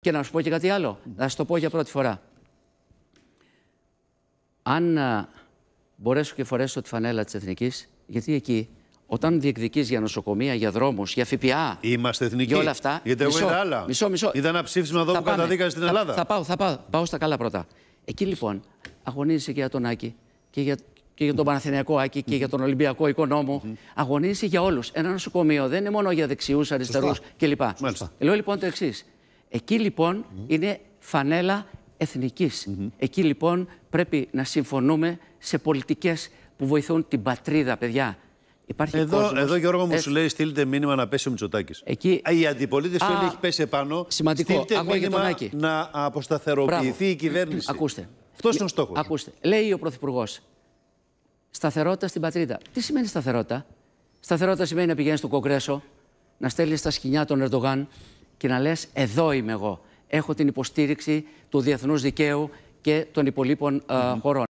Και να σου πω και κάτι άλλο. Να σου το πω για πρώτη φορά. Αν α, ε, μπορέσω και φορέσω τη φανέλα της Εθνικής, γιατί εκεί όταν διεκδική για νοσοκομεία, για δρόμους, για ΦΠΑ. Είμαστε εθνικοί. Για όλα αυτά. Γιατί εγώ είδα άλλα. Μισό, μισό. Είδα ένα ψήφισμα εδώ που καταδίκασε την Ελλάδα. Θα, πάω, θα πάω, πάω στα καλά πρώτα. Εκεί λοιπόν αγωνίζεσαι και για τον Άκη και για, και για τον Παναθηναϊκό Άκη και για τον Ολυμπιακό οικονόμο. αγωνίζεσαι για όλους. Ένα νοσοκομείο δεν είναι μόνο για δεξιούς, αριστερούς κλπ. Λέω λοιπόν το εξής. Εκεί λοιπόν είναι φανέλα εθνικής. Εκεί λοιπόν πρέπει να συμφωνούμε σε πολιτικές που βοηθούν την πατρίδα, παιδιά. Υπάρχει εδώ, κόσμος, εδώ, Γιώργο, μου σου λέει: Στείλτε μήνυμα να πέσει ο Μητσοτάκης. Εκεί... Η αντιπολίτευση Α, έχει πέσει επάνω. Σημαντικό. Στείλτε μήνυμα να αποσταθεροποιηθεί η κυβέρνηση. Ακούστε. Αυτός είναι ο στόχος. Ακούστε. Λέει ο Πρωθυπουργός: Σταθερότητα στην πατρίδα. Τι σημαίνει σταθερότητα. Σταθερότητα σημαίνει να πηγαίνεις στο Κογκρέσο, να στέλνεις στα σκηνιά τον Ερντογάν, και να λες εδώ είμαι εγώ. Έχω την υποστήριξη του διεθνούς δικαίου και των υπολείπων ε, χωρών.